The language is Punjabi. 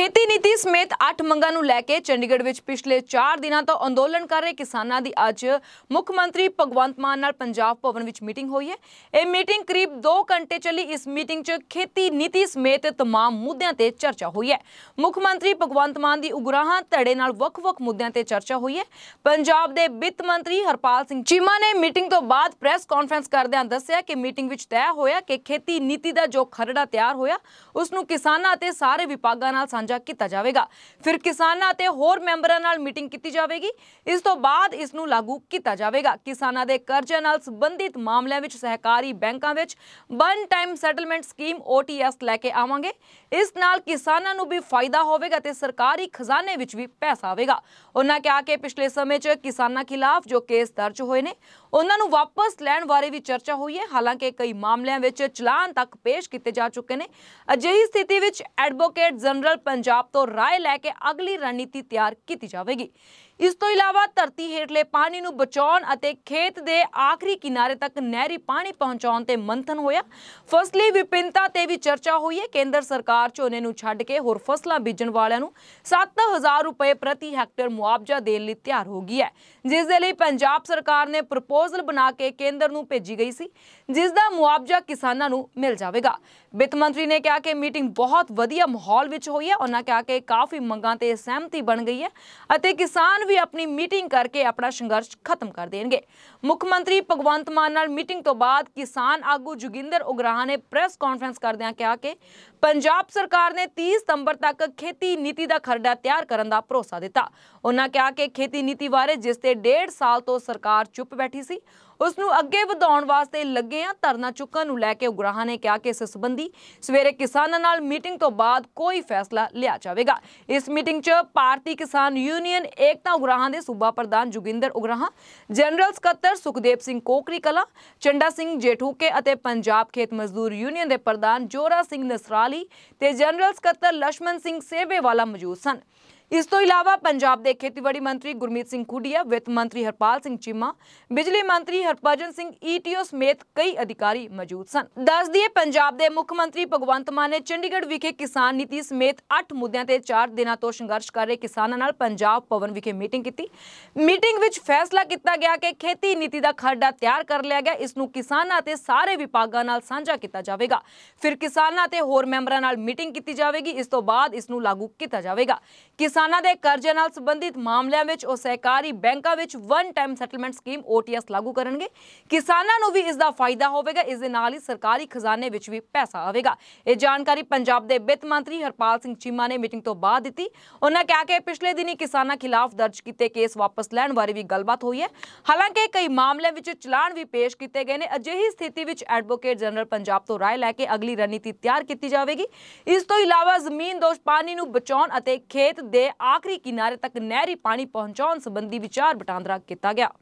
ਖੇਤੀ ਨੀਤੀ ਸਮੇਤ 8 ਮੰਗਾਂ ਨੂੰ ਲੈ ਕੇ ਚੰਡੀਗੜ੍ਹ ਵਿੱਚ ਪਿਛਲੇ 4 ਦਿਨਾਂ ਤੋਂ ਅੰਦੋਲਨ ਕਰ ਰਹੇ ਕਿਸਾਨਾਂ ਦੀ ਅੱਜ ਮੁੱਖ ਮੰਤਰੀ ਭਗਵੰਤ ਮਾਨ ਨਾਲ ਪੰਜਾਬ ਭਵਨ ਵਿੱਚ ਮੀਟਿੰਗ ਹੋਈ ਹੈ ਇਹ ਮੀਟਿੰਗ ਕਰੀਬ 2 ਘੰਟੇ ਚੱਲੀ ਇਸ ਮੀਟਿੰਗ 'ਚ ਖੇਤੀ ਨੀਤੀ ਸਮੇਤ तमाम ਮੁੱਦਿਆਂ ਤੇ ਚਰਚਾ ਹੋਈ ਹੈ ਮੁੱਖ ਮੰਤਰੀ ਭਗਵੰਤ ਮਾਨ ਦੀ ਉਗਰਾਹਾਂ ਧੜੇ ਨਾਲ ਵੱਖ-ਵੱਖ ਮੁੱਦਿਆਂ ਤੇ ਚਰਚਾ ਹੋਈ ਹੈ ਪੰਜਾਬ ਦੇ ਵਿੱਤ ਮੰਤਰੀ ਹਰਪਾਲ ਸਿੰਘ ਚੀਮਾ ਨੇ ਮੀਟਿੰਗ ਤੋਂ ਬਾਅਦ ਪ੍ਰੈਸ ਕਾਨਫਰੰਸ ਕਰਦਿਆਂ ਦੱਸਿਆ ਕਿ ਮੀਟਿੰਗ ਵਿੱਚ ਤੈਅ ਹੋਇਆ ਕਿ ਖੇਤੀ ਨੀਤੀ ਦਾ ਜੋ ਖਰੜਾ ਤਿਆਰ ਹੋਇਆ ਉਸ ਨੂੰ ਕਿਸਾਨਾਂ ਅਤੇ ਸਾਰੇ ਵਿਭਾਗਾਂ ਨਾਲ ਸਾਂਝਾ ਸਾਂਝਾ ਕੀਤਾ ਜਾਵੇਗਾ ਫਿਰ ਕਿਸਾਨਾਂ ਅਤੇ ਹੋਰ ਮੈਂਬਰਾਂ ਨਾਲ ਮੀਟਿੰਗ ਕੀਤੀ ਜਾਵੇਗੀ ਇਸ ਤੋਂ ਬਾਅਦ ਇਸ ਨੂੰ ਲਾਗੂ ਕੀਤਾ ਜਾਵੇਗਾ ਕਿਸਾਨਾਂ ਦੇ ਕਰਜ਼ੇ ਨਾਲ ਸੰਬੰਧਿਤ ਮਾਮਲਿਆਂ ਵਿੱਚ ਸਹਿਕਾਰੀ ਬੈਂਕਾਂ ਵਿੱਚ one time settlement scheme OTS ਲੈ ਕੇ ਆਵਾਂਗੇ ਇਸ ਨਾਲ ਕਿਸਾਨਾਂ ਨੂੰ ਵੀ ਫਾਇਦਾ ਹੋਵੇਗਾ ਤੇ ਸਰਕਾਰੀ ਖਜ਼ਾਨੇ ਵਿੱਚ ਵੀ ਪੈਸਾ ਆਵੇਗਾ ਉਹਨਾਂ ਕਿਹਾ ਕਿ ਪਿਛਲੇ ਸਮੇਂ 'ਚ ਕਿਸਾਨਾਂ ਖਿਲਾਫ ਜੋ ਕੇਸ ਦਰਜ ਹੋਏ ਨੇ ਉਹਨਾਂ ਨੂੰ ਵਾਪਸ ਲੈਣ ਬਾਰੇ ਵੀ ਚਰਚਾ ਹੋਈ ਹੈ ਹਾਲਾਂਕਿ ਕਈ ਮਾਮਲਿਆਂ ਵਿੱਚ ਚਲਾਨ ਤੱਕ ਪੇਸ਼ ਕੀਤੇ ਜਾ ਚੁੱਕੇ ਨੇ ਅਜਿਹੀ ਸਥਿਤੀ ਵਿੱਚ ਐਡਵੋਕੇਟ ਜਨਰਲ ਪੰਜਾਬ ਤੋਂ رائے ਲੈ ਕੇ ਅਗਲੀ ਰਣਨੀਤੀ ਤਿਆਰ ਕੀਤੀ ਜਾਵੇਗੀ ਇਸ ਤੋਂ ਇਲਾਵਾ ਧਰਤੀ ਹੇਠਲੇ ਪਾਣੀ ਨੂੰ ਬਚਾਉਣ ਅਤੇ ਖੇਤ ਦੇ ਆਖਰੀ ਕਿਨਾਰੇ ਤੱਕ ਨਹਿਰੀ ਪਾਣੀ ਪਹੁੰਚਾਉਣ ਤੇ ਮੰਥਨ ਹੋਇਆ ਫਸਲੀ ਵਿਪਿੰਤਾ ਤੇ ਵੀ ਚਰਚਾ ਹੋਈ ਹੈ ਕੇਂਦਰ ਸਰਕਾਰ ਝੋਨੇ ਨੂੰ ਛੱਡ ਕੇ ਹੋਰ ਫਸਲਾਂ ਬੀਜਣ ਵਾਲਿਆਂ ਨੂੰ 7000 ਰੁਪਏ ਪ੍ਰਤੀ ਹੈਕਟਰ ਮੁਆਵਜ਼ਾ ਦੇਣ ਲਈ ਤਿਆਰ ਹੋ ਗਈ ਹੈ ਜਿਸ ਦੇ ਲਈ ਪੰਜਾਬ ਸਰਕਾਰ ਨੇ ਪ੍ਰਪੋਜ਼ਲ ਬਣਾ ਕੇ ਕੇਂਦਰ ਨੂੰ ਭੇਜੀ ਗਈ ਸੀ ਜਿਸ ਦਾ ਮੁਆਵਜ਼ਾ ਕਿਸਾਨਾਂ ਨੂੰ ਮਿਲ ਜਾਵੇਗਾ ਵਿੱਤ ਮੰਤਰੀ ਨੇ ਕਿਹਾ ਕਿ ਮੀਟਿੰਗ ਬਹੁਤ ਵਧੀਆ ਮਾਹੌਲ ਵਿੱਚ ਹੋਈ ਹੈ ਉਹਨਾਂ ਕਿਹਾ ਕਿ ਕਾਫੀ ਮੰਗਾਂ ਤੇ ਸਹਿਮਤੀ ਬਣ ਗਈ ਹੈ ਅਤੇ ਕਿਸਾਨ ਵੀ ਆਪਣੀ ਮੀਟਿੰਗ ਕਰਕੇ ਆਪਣਾ ਸੰਘਰਸ਼ ਖਤਮ ਕਰ ਦੇਣਗੇ ਮੁੱਖ ਮੰਤਰੀ ਭਗਵੰਤ ਮਾਨ ਨਾਲ ਮੀਟਿੰਗ ਤੋਂ ਬਾਅਦ ਕਿਸਾਨ ਆਗੂ ਜੁਗਿੰਦਰ ਉਗਰਾਹ ਨੇ ਪ੍ਰੈਸ ਕਾਨਫਰੰਸ ਕਰਦਿਆਂ ਕਿਹਾ ਕਿ ਪੰਜਾਬ ਸਰਕਾਰ ਨੇ 30 ਸਤੰਬਰ ਤੱਕ ਖੇਤੀ ਨੀਤੀ ਦਾ ਖਰੜਾ ਤਿਆਰ ਕਰਨ ਦਾ ਭਰੋਸਾ ਦਿੱਤਾ ਉਹਨਾਂ ਕਿਹਾ ਕਿ ਖੇਤੀ ਨੀਤੀ ਬਾਰੇ ਜਿਸ ਤੇ 1.5 ਸਾਲ ਤੋਂ ਸਰਕਾਰ ਚੁੱਪ ਬੈਠੀ ਸੀ ਉਸ ਨੂੰ ਅੱਗੇ ਵਧਾਉਣ ਵਾਸਤੇ ਲੱਗੇ ਆ ਧਰਨਾ ਚੁੱਕਣ ਨੂੰ ਲੈ ਕੇ ਉਗਰਾਹਾਂ ਨੇ ਕਿਹਾ ਕਿ ਇਸ ਸੰਬੰਧੀ ਸਵੇਰੇ ਕਿਸਾਨਾਂ ਨਾਲ ਮੀਟਿੰਗ ਤੋਂ ਬਾਅਦ ਕੋਈ ਫੈਸਲਾ ਲਿਆ ਜਾਵੇਗਾ ਇਸ ਮੀਟਿੰਗ 'ਚ ਭਾਰਤੀ ਕਿਸਾਨ ਯੂਨੀਅਨ ਏਕਤਾ ਉਗਰਾਹਾਂ ਦੇ ਸੂਬਾ ਪ੍ਰਧਾਨ ਜੁਗਿੰਦਰ ਉਗਰਾਹਾਂ ਜਨਰਲ ਸਕੱਤਰ ਸੁਖਦੇਵ ਸਿੰਘ ਕੋਕਰੀ ਕਲਾ ਚੰਡਾ ਸਿੰਘ ਜੇਠੂਕੇ ਅਤੇ ਪੰਜਾਬ ਖੇਤ ਮਜ਼ਦੂਰ ਯੂਨੀਅਨ ਦੇ ਪ੍ਰਧਾਨ ਜੋਰਾ ਸਿੰਘ ਨਸਰਾਲੀ ਤੇ ਜਨਰਲ ਸਕੱਤਰ ਲక్ష్మణ ਸਿੰਘ ਸੇਵੇਵਾਲਾ ਮੌਜੂਦ ਸਨ ਇਸ ਤੋਂ ਇਲਾਵਾ ਪੰਜਾਬ ਦੇ ਖੇਤੀਬਾੜੀ ਮੰਤਰੀ ਗੁਰਮੀਤ ਸਿੰਘ ਖੁੱਡੀਆ ਵਿੱਤ ਮੰਤਰੀ ਹਰਪਾਲ ਸਿੰਘ ਚੀਮਾ ਬਿਜਲੀ ਮੰਤਰੀ ਹਰਪਜਨ ਸਿੰਘ ਈਟੀਓ ਸਮੇਤ ਕਈ ਅਧਿਕਾਰੀ ਮੌਜੂਦ ਸਨ ਦੱਸ ਦਈਏ ਪੰਜਾਬ ਦੇ ਮੁੱਖ ਮੰਤਰੀ ਭਗਵੰਤ ਮਾਨ ਨੇ ਚੰਡੀਗੜ੍ਹ ਵਿਖੇ ਕਿਸਾਨ ਨੀਤੀ ਸਮੇਤ 8 ਮੁੱਦਿਆਂ ਤੇ 4 ਦਿਨਾਂ ਤੋਂ ਸੰਘਰਸ਼ ਕਰ ਰਹੇ ਕਿਸਾਨਾਂ ਨਾਲ ਪੰਜਾਬ ਭਵਨ ਵਿਖੇ ਮੀਟਿੰਗ ਕੀਤੀ ਮੀਟਿੰਗ ਵਿੱਚ ਫੈਸਲਾ ਕੀਤਾ ਗਿਆ ਕਿ ਖੇਤੀ ਨੀਤੀ ਦਾ ਖਰੜਾ ਤਿਆਰ ਕਰ ਲਿਆ ਗਿਆ ਇਸ ਨੂੰ ਕਿਸਾਨਾਂ ਤੇ ਸਾਰੇ ਵਿਭਾਗਾਂ ਨਾਲ ਸਾਂਝਾ ਕੀਤਾ ਜਾਵੇਗਾ ਫਿਰ ਕਿਸਾਨਾਂ ਤੇ ਹੋਰ ਮੈਂਬਰਾਂ ਨਾਲ ਮੀਟਿੰਗ ਕੀਤੀ ਜਾਵੇਗੀ ਇਸ ਤੋਂ ਬਾਅਦ ਇਸ ਨੂੰ ਲਾਗੂ ਕੀਤਾ ਜਾਵੇਗਾ ਕਿਸਾਨ ਕਿਸਾਨਾਂ ਦੇ ਕਰਜ਼ੇ ਨਾਲ ਸੰਬੰਧਿਤ ਮਾਮਲਿਆਂ ਵਿੱਚ ਉਹ ਸਹਿਕਾਰੀ ਬੈਂਕਾਂ ਵਿੱਚ one time settlement scheme OTS ਲਾਗੂ ਕਰਨਗੇ ਕਿਸਾਨਾਂ ਨੂੰ ਵੀ ਇਸ ਦਾ ਫਾਇਦਾ ਹੋਵੇਗਾ ਇਸ ਦੇ ਨਾਲ ਹੀ ਸਰਕਾਰੀ ਖਜ਼ਾਨੇ ਵਿੱਚ ਵੀ ਪੈਸਾ ਆਵੇਗਾ ਇਹ ਜਾਣਕਾਰੀ ਪੰਜਾਬ ਦੇ ਵਿੱਤ ਮੰਤਰੀ ਹਰਪਾਲ ਸਿੰਘ ਚੀਮਾ ਨੇ ਮੀਟਿੰਗ ਤੋਂ ਬਾਅਦ ਦਿੱਤੀ ਉਹਨਾਂ ਕਿਹਾ ਕਿ ਪਿਛਲੇ ਦਿਨੀ ਕਿਸਾਨਾਂ ਖਿਲਾਫ ਦਰਜ ਕੀਤੇ ਕੇਸ ਵਾਪਸ ਲੈਣ ਬਾਰੇ ਵੀ ਗੱਲਬਾਤ ਹੋਈ ਹੈ ਹਾਲਾਂਕਿ ਕਈ ਮਾਮਲਿਆਂ ਵਿੱਚ ਚਲਾਨ ਵੀ ਪੇਸ਼ ਕੀਤੇ ਗਏ ਨੇ ਅਜਿਹੀ ਸਥਿਤੀ ਵਿੱਚ ਐਡਵੋਕੇਟ ਜਨਰਲ ਪੰਜਾਬ ਤੋਂ رائے ਲੈ ਕੇ ਅਗਲੀ ਰਣਨੀਤੀ ਤਿਆਰ ਕੀਤੀ ਜਾਵੇਗੀ ਇਸ ਤੋਂ ਇਲਾਵਾ ਜ਼ਮੀਨ ਦੋਸ਼ ਪਾਣੀ ਨੂੰ ਬਚਾਉਣ ਅਤੇ ਖੇਤ ਦੇ ਆਖਰੀ ਕਿਨਾਰੇ ਤੱਕ ਨਹਿਰੀ ਪਾਣੀ ਪਹੁੰਚਾਉਣ ਸੰਬੰਧੀ ਵਿਚਾਰ ਵਟਾਂਦਰਾ ਕੀਤਾ ਗਿਆ